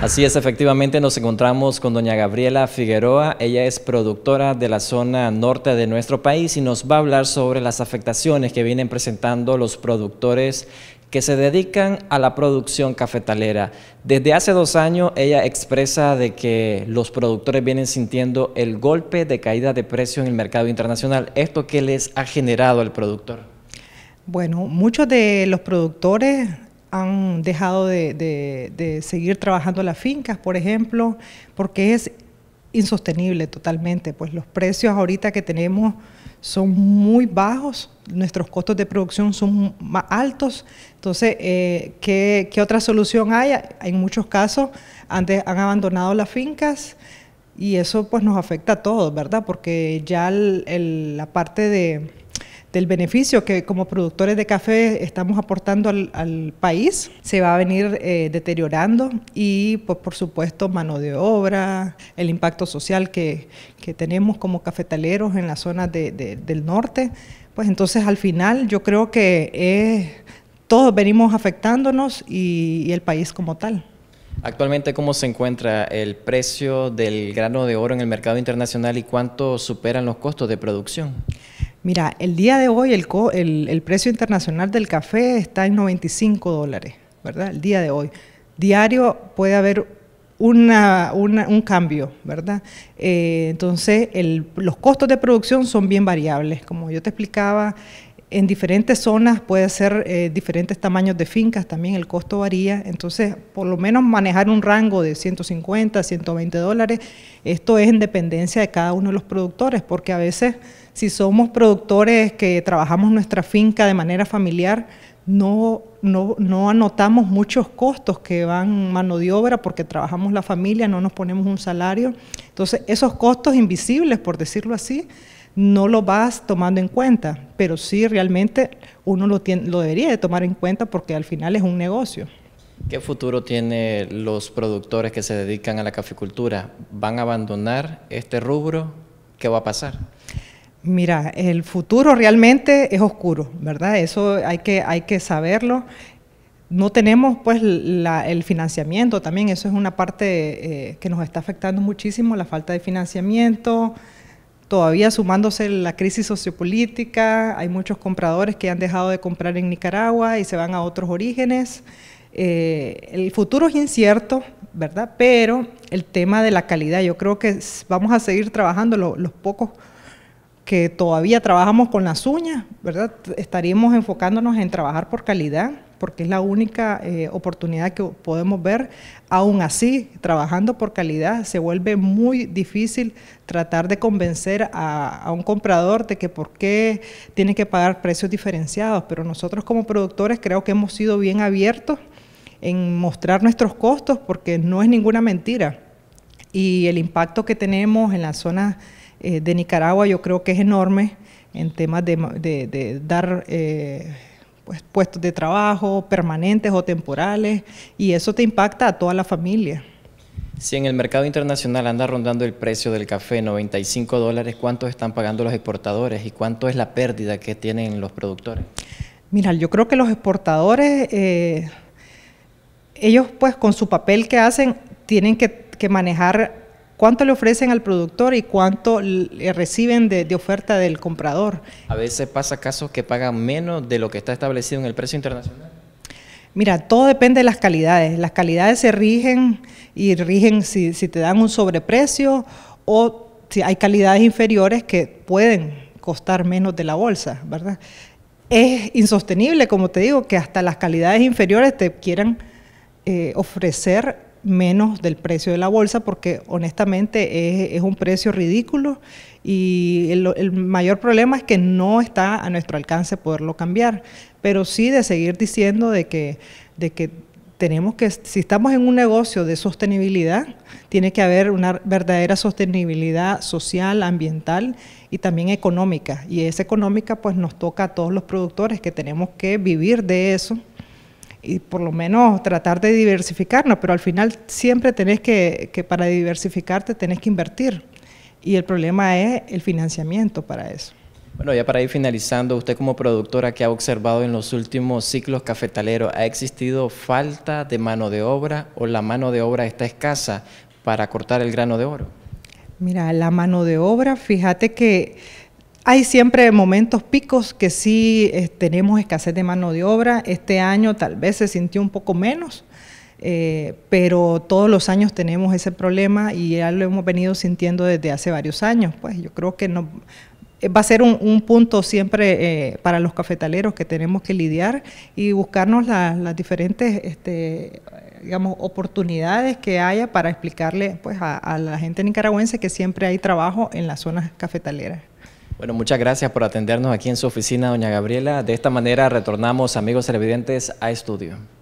Así es, efectivamente nos encontramos con doña Gabriela Figueroa. Ella es productora de la zona norte de nuestro país y nos va a hablar sobre las afectaciones que vienen presentando los productores que se dedican a la producción cafetalera. Desde hace dos años ella expresa de que los productores vienen sintiendo el golpe de caída de precio en el mercado internacional. ¿Esto qué les ha generado el productor? Bueno, muchos de los productores han dejado de, de, de seguir trabajando las fincas, por ejemplo, porque es insostenible totalmente, pues los precios ahorita que tenemos son muy bajos, nuestros costos de producción son más altos, entonces, eh, ¿qué, ¿qué, otra solución hay? En muchos casos antes han abandonado las fincas y eso pues nos afecta a todos, ¿verdad? Porque ya la parte de del beneficio que como productores de café estamos aportando al, país se va a venir eh, deteriorando y pues, por supuesto mano de obra, el impacto social que, que tenemos como cafetaleros en la zona de, del norte, pues entonces al final yo creo que eh, todos venimos afectándonos y el país como tal. Actualmente, ¿cómo se encuentra el precio del grano de oro en el mercado internacional y cuánto superan los costos de producción? Mira, el día de hoy el, precio internacional del café está en 95 dólares, ¿verdad? El día de hoy. Diario puede haber una, un cambio, ¿verdad? Eh, entonces, los costos de producción son bien variables. Como yo te explicaba, en diferentes zonas puede ser eh, diferentes tamaños de fincas, también el costo varía. Entonces, por lo menos manejar un rango de 150, 120 dólares, esto es en dependencia de cada uno de los productores, porque a veces si somos productores que trabajamos nuestra finca de manera familiar, no, no, anotamos muchos costos que van mano de obra porque trabajamos la familia, no nos ponemos un salario. Entonces, esos costos invisibles, por decirlo así, no lo vas tomando en cuenta, pero sí realmente uno lo, lo debería de tomar en cuenta porque al final es un negocio. ¿Qué futuro tiene los productores que se dedican a la caficultura? ¿Van a abandonar este rubro? ¿Qué va a pasar? Mira, el futuro realmente es oscuro, ¿verdad? Eso hay que, hay que saberlo. No tenemos pues el financiamiento también, eso es una parte eh, que nos está afectando muchísimo, la falta de financiamiento, todavía sumándose la crisis sociopolítica, hay muchos compradores que han dejado de comprar en Nicaragua y se van a otros orígenes. Eh, el futuro es incierto, ¿verdad? Pero el tema de la calidad, yo creo que vamos a seguir trabajando los pocos que todavía trabajamos con las uñas, ¿verdad? Estaríamos enfocándonos en trabajar por calidad, porque es la única eh, oportunidad que podemos ver. Aún así, trabajando por calidad, se vuelve muy difícil tratar de convencer a, a, un comprador de que por qué tiene que pagar precios diferenciados, pero nosotros como productores creo que hemos sido bien abiertos en mostrar nuestros costos, porque no es ninguna mentira. Y el impacto que tenemos en las zonas eh, de Nicaragua yo creo que es enorme en temas de, dar eh, pues, puestos de trabajo permanentes o temporales y eso te impacta a toda la familia. Si en el mercado internacional anda rondando el precio del café 95 dólares, ¿cuántos están pagando los exportadores y cuánto es la pérdida que tienen los productores? Mira, yo creo que los exportadores, eh, ellos pues con su papel que hacen, tienen que manejar ¿Cuánto le ofrecen al productor y cuánto le reciben de, oferta del comprador? A veces pasa casos que pagan menos de lo que está establecido en el precio internacional. Mira, todo depende de las calidades. Las calidades se rigen y rigen si, te dan un sobreprecio o si hay calidades inferiores que pueden costar menos de la bolsa, ¿verdad? Es insostenible, como te digo, que hasta las calidades inferiores te quieran eh, ofrecer menos del precio de la bolsa, porque honestamente es, un precio ridículo y el, el, mayor problema es que no está a nuestro alcance poderlo cambiar, pero sí de seguir diciendo de que, de que tenemos que, si estamos en un negocio de sostenibilidad, tiene que haber una verdadera sostenibilidad social, ambiental y también económica. Y esa económica pues nos toca a todos los productores que tenemos que vivir de eso y por lo menos tratar de diversificarnos, pero al final siempre tenés que, que para diversificarte tenés que invertir y el problema es el financiamiento para eso. Bueno, ya para ir finalizando, usted como productora que ha observado en los últimos ciclos cafetaleros, ¿ha existido falta de mano de obra o la mano de obra está escasa para cortar el grano de oro? Mira, la mano de obra, fíjate que hay siempre momentos picos que sí eh, tenemos escasez de mano de obra. Este año tal vez se sintió un poco menos, eh, pero todos los años tenemos ese problema y ya lo hemos venido sintiendo desde hace varios años. Pues yo creo que no, eh, va a ser un, punto siempre para los cafetaleros que tenemos que lidiar y buscarnos las diferentes este, digamos, oportunidades que haya para explicarle pues, a la gente nicaragüense que siempre hay trabajo en las zonas cafetaleras. Bueno, muchas gracias por atendernos aquí en su oficina, doña Gabriela. De esta manera retornamos, amigos televidentes, a estudio.